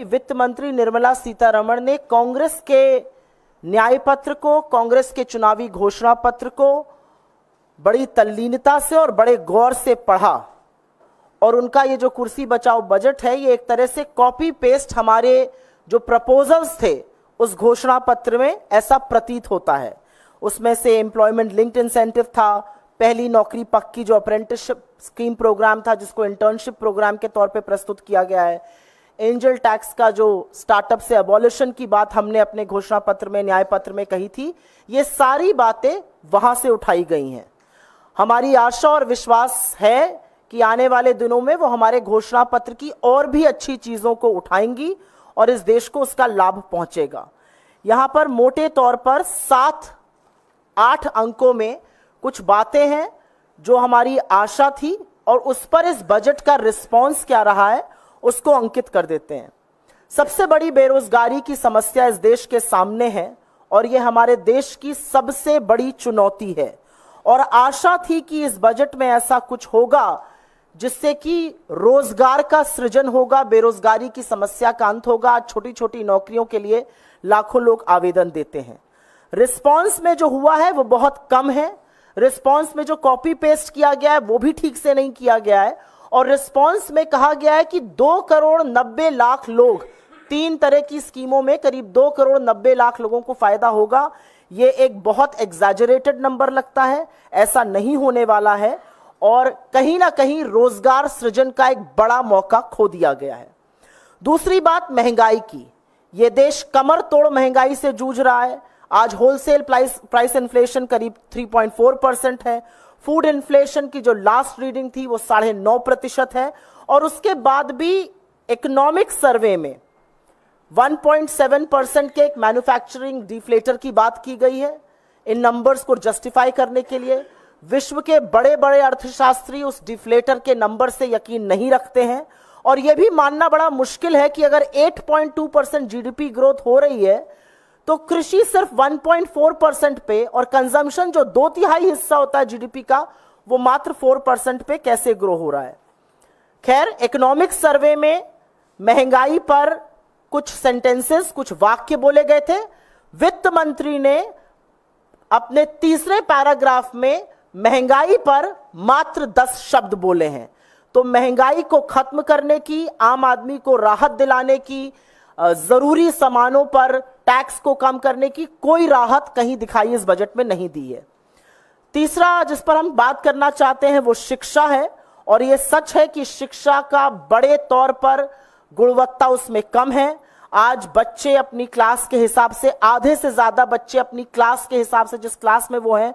कि वित्त मंत्री निर्मला सीतारमण ने कांग्रेस के न्याय पत्र को कांग्रेस के चुनावी घोषणा पत्र को बड़ी तल्लीनता से और बड़े गौर से पढ़ा और उनका ये जो कुर्सी बचाओ बजट है ये एक तरह से कॉपी पेस्ट हमारे जो प्रपोजल्स थे उस घोषणा पत्र में ऐसा प्रतीत होता है उसमें से एम्प्लॉयमेंट लिंक्ड इंसेंटिव था पहली नौकरी पक्की जो अप्रेंटिसशिप स्कीम प्रोग्राम था जिसको इंटर्नशिप प्रोग्राम के तौर पे प्रस्तुत किया गया है एंजल टैक्स का जो स्टार्टअप से अबॉलिशन की बात हमने अपने घोषणा पत्र में न्याय पत्र में कही थी ये सारी बातें वहां से उठाई गई हैं हमारी आशा और विश्वास है कि आने वाले दिनों में वो हमारे घोषणा पत्र की और भी अच्छी चीज़ों को उठाएंगी और इस देश को उसका लाभ पहुंचेगा यहां पर मोटे तौर पर सात आठ अंकों में कुछ बातें हैं जो हमारी आशा थी और उस पर इस बजट का रिस्पॉन्स क्या रहा है उसको अंकित कर देते हैं सबसे बड़ी बेरोजगारी की समस्या इस देश के सामने है और ये हमारे देश की सबसे बड़ी चुनौती है और आशा थी कि इस बजट में ऐसा कुछ होगा जिससे कि रोजगार का सृजन होगा बेरोजगारी की समस्या का अंत होगा आज छोटी छोटी नौकरियों के लिए लाखों लोग आवेदन देते हैं रिस्पांस में जो हुआ है वो बहुत कम है रिस्पांस में जो कॉपी पेस्ट किया गया है वो भी ठीक से नहीं किया गया है और रिस्पांस में कहा गया है कि दो करोड़ नब्बे लाख लोग तीन तरह की स्कीमों में करीब दो करोड़ नब्बे लाख लोगों को फायदा होगा ये एक बहुत एग्जाजरेटेड नंबर लगता है ऐसा नहीं होने वाला है और कहीं ना कहीं रोजगार सृजन का एक बड़ा मौका खो दिया गया है दूसरी बात महंगाई की ये देश कमर तोड़ महंगाई से जूझ रहा है आज होलसेल प्राइस प्राइस इन्फ्लेशन करीब 3.4 परसेंट है फूड इन्फ्लेशन की जो लास्ट रीडिंग थी वो साढ़े नौ प्रतिशत है और उसके बाद भी इकोनॉमिक सर्वे में 1.7 परसेंट के एक मैन्युफैक्चरिंग डिफ्लेटर की बात की गई है इन नंबर्स को जस्टिफाई करने के लिए विश्व के बड़े बड़े अर्थशास्त्री उस डिफ्लेटर के नंबर से यकीन नहीं रखते हैं और यह भी मानना बड़ा मुश्किल है कि अगर 8.2 परसेंट जीडीपी ग्रोथ हो रही है तो कृषि सिर्फ 1.4 परसेंट पे और कंजम्पशन जो दो तिहाई हिस्सा होता है जीडीपी का वो मात्र 4 परसेंट पे कैसे ग्रो हो रहा है खैर इकोनॉमिक सर्वे में महंगाई पर कुछ सेंटेंसेस कुछ वाक्य बोले गए थे वित्त मंत्री ने अपने तीसरे पैराग्राफ में महंगाई पर मात्र दस शब्द बोले हैं तो महंगाई को खत्म करने की आम आदमी को राहत दिलाने की ज़रूरी सामानों पर टैक्स को कम करने की कोई राहत कहीं दिखाई इस बजट में नहीं दी है तीसरा जिस पर हम बात करना चाहते हैं वो शिक्षा है और ये सच है कि शिक्षा का बड़े तौर पर गुणवत्ता उसमें कम है आज बच्चे अपनी क्लास के हिसाब से आधे से ज्यादा बच्चे अपनी क्लास के हिसाब से जिस क्लास में वो हैं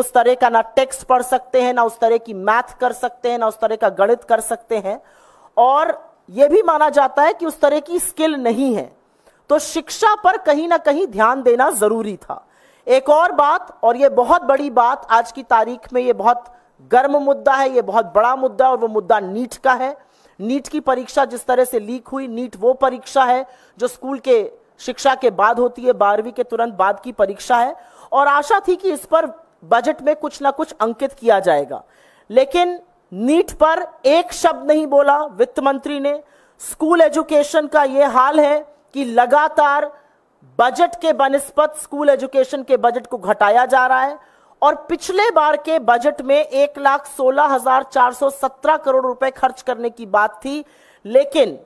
उस तरह का ना टेक्स्ट पढ़ सकते हैं ना उस तरह की मैथ कर सकते हैं ना उस तरह का गणित कर सकते हैं और यह भी माना जाता है कि उस तरह की स्किल नहीं है तो शिक्षा पर कहीं ना कहीं ध्यान देना जरूरी था एक और बात और यह बहुत बड़ी बात आज की तारीख में यह बहुत गर्म मुद्दा है यह बहुत बड़ा मुद्दा और वो मुद्दा नीट का है नीट की परीक्षा जिस तरह से लीक हुई नीट वो परीक्षा है जो स्कूल के शिक्षा के बाद होती है बारहवीं के तुरंत बाद की परीक्षा है और आशा थी कि इस पर बजट में कुछ ना कुछ अंकित किया जाएगा लेकिन नीट पर एक शब्द नहीं बोला वित्त मंत्री ने स्कूल एजुकेशन का यह हाल है कि लगातार बजट के बनस्पत स्कूल एजुकेशन के बजट को घटाया जा रहा है और पिछले बार के बजट में एक लाख सोलह हजार चार सौ सत्रह करोड़ रुपए खर्च करने की बात थी लेकिन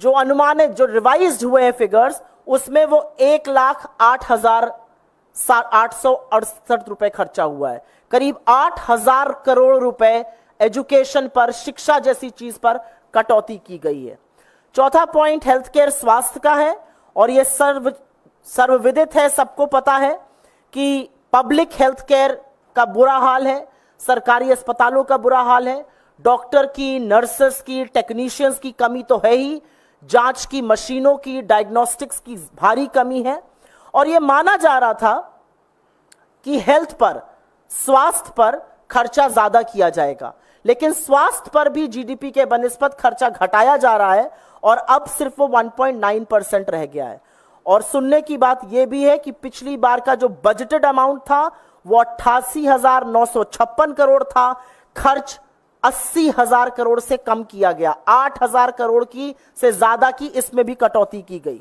जो अनुमानित जो रिवाइज हुए हैं फिगर्स उसमें वो एक लाख आठ हजार आठ सौ अड़सठ रुपए खर्चा हुआ है करीब आठ हजार करोड़ रुपए एजुकेशन पर शिक्षा जैसी चीज पर कटौती की गई है चौथा पॉइंट हेल्थ केयर स्वास्थ्य का है और यह सर्व सर्वविदित है सबको पता है कि पब्लिक हेल्थ केयर का बुरा हाल है सरकारी अस्पतालों का बुरा हाल है डॉक्टर की नर्सेस की टेक्नीशियंस की कमी तो है ही जांच की मशीनों की डायग्नोस्टिक्स की भारी कमी है और यह माना जा रहा था कि हेल्थ पर स्वास्थ्य पर खर्चा ज्यादा किया जाएगा लेकिन स्वास्थ्य पर भी जीडीपी के बनस्पत खर्चा घटाया जा रहा है और अब सिर्फ वो 1.9 परसेंट रह गया है और सुनने की बात यह भी है कि पिछली बार का जो बजटेड अमाउंट था वो अट्ठासी करोड़ था खर्च अस्सी हजार करोड़ से कम किया गया आठ हजार करोड़ की से ज्यादा की इसमें भी कटौती की गई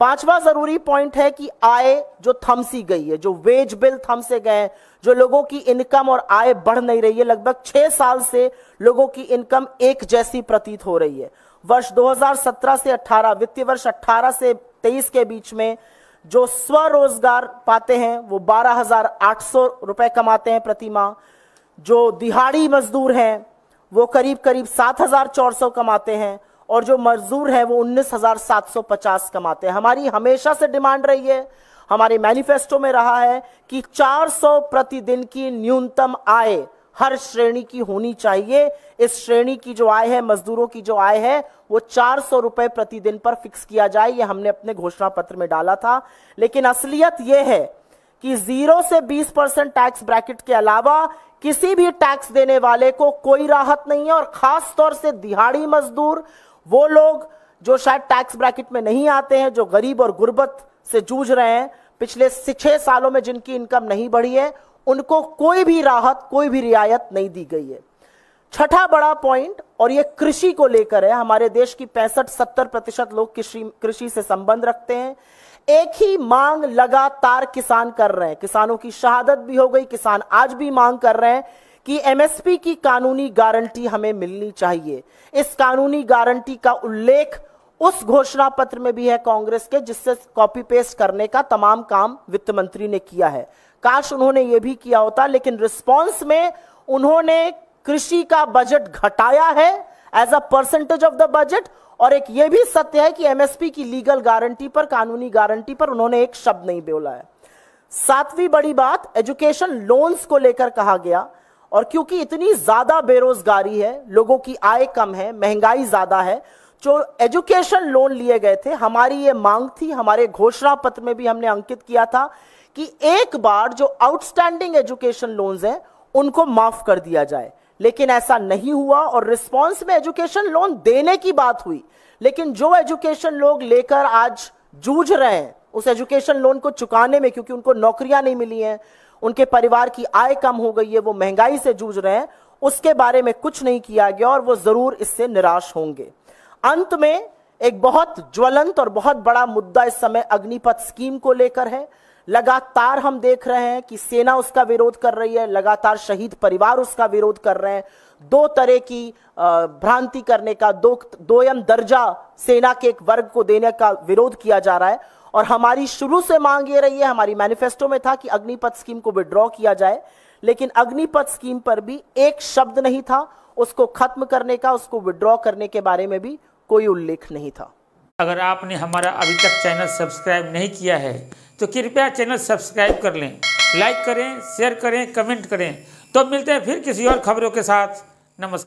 पांचवा जरूरी पॉइंट है कि आय जो थमसी गई है जो वेज बिल थम से गए जो लोगों की इनकम और आय बढ़ नहीं रही है लगभग छह साल से लोगों की इनकम एक जैसी प्रतीत हो रही है वर्ष 2017 से 18 वित्तीय वर्ष 18 से 23 के बीच में जो स्वरोजगार पाते हैं वो 12,800 रुपए कमाते हैं प्रति माह जो दिहाड़ी मजदूर हैं वो करीब करीब 7,400 कमाते हैं और जो मजदूर हैं वो 19,750 कमाते हैं हमारी हमेशा से डिमांड रही है हमारे मैनिफेस्टो में रहा है कि 400 प्रतिदिन की न्यूनतम आय हर श्रेणी की होनी चाहिए इस श्रेणी की जो आय है मजदूरों की जो आय है वो चार सौ रुपए प्रतिदिन पर फिक्स किया जाए ये हमने अपने घोषणा पत्र में डाला था लेकिन असलियत यह है कि जीरो से बीस परसेंट टैक्स ब्रैकेट के अलावा किसी भी टैक्स देने वाले को कोई राहत नहीं है और खास तौर से दिहाड़ी मजदूर वो लोग जो शायद टैक्स ब्रैकेट में नहीं आते हैं जो गरीब और गुर्बत से जूझ रहे हैं पिछले छह सालों में जिनकी इनकम नहीं बढ़ी है उनको कोई भी राहत कोई भी रियायत नहीं दी गई है छठा बड़ा पॉइंट और ये कृषि को लेकर है हमारे देश की पैंसठ सत्तर प्रतिशत लोग कृषि कृषि से संबंध रखते हैं एक ही मांग लगातार किसान कर रहे हैं किसानों की शहादत भी हो गई किसान आज भी मांग कर रहे हैं कि एमएसपी की कानूनी गारंटी हमें मिलनी चाहिए इस कानूनी गारंटी का उल्लेख उस घोषणा पत्र में भी है कांग्रेस के जिससे कॉपी पेस्ट करने का तमाम काम वित्त मंत्री ने किया है काश उन्होंने ये भी किया होता लेकिन रिस्पॉन्स में उन्होंने कृषि का बजट घटाया है as a percentage of the budget और एक ये भी सत्य है कि एमएसपी की लीगल गारंटी पर कानूनी गारंटी पर उन्होंने एक शब्द नहीं बोला है सातवीं बड़ी बात एजुकेशन लोन्स को लेकर कहा गया और क्योंकि इतनी ज्यादा बेरोजगारी है लोगों की आय कम है महंगाई ज्यादा है जो एजुकेशन लोन लिए गए थे हमारी ये मांग थी हमारे घोषणा पत्र में भी हमने अंकित किया था कि एक बार जो आउटस्टैंडिंग एजुकेशन लोन्स हैं उनको माफ कर दिया जाए लेकिन ऐसा नहीं हुआ और रिस्पॉन्स में एजुकेशन लोन देने की बात हुई लेकिन जो एजुकेशन लोग लेकर आज जूझ रहे हैं उस एजुकेशन लोन को चुकाने में क्योंकि उनको नौकरियां नहीं मिली हैं उनके परिवार की आय कम हो गई है वो महंगाई से जूझ रहे हैं उसके बारे में कुछ नहीं किया गया और वो जरूर इससे निराश होंगे अंत में एक बहुत ज्वलंत और बहुत बड़ा मुद्दा इस समय अग्निपथ स्कीम को लेकर है लगातार हम देख रहे हैं कि सेना उसका विरोध कर रही है लगातार शहीद परिवार उसका विरोध कर रहे हैं दो तरह की भ्रांति करने का दो दोयम दर्जा सेना के एक वर्ग को देने का विरोध किया जा रहा है और हमारी शुरू से मांग ये रही है हमारी मैनिफेस्टो में था कि अग्निपथ स्कीम को विड्रॉ किया जाए लेकिन अग्निपथ स्कीम पर भी एक शब्द नहीं था उसको खत्म करने का उसको विड्रॉ करने के बारे में भी कोई उल्लेख नहीं था अगर आपने हमारा अभी तक चैनल सब्सक्राइब नहीं किया है तो कृपया चैनल सब्सक्राइब कर लें लाइक करें शेयर करें कमेंट करें तो मिलते हैं फिर किसी और खबरों के साथ नमस्कार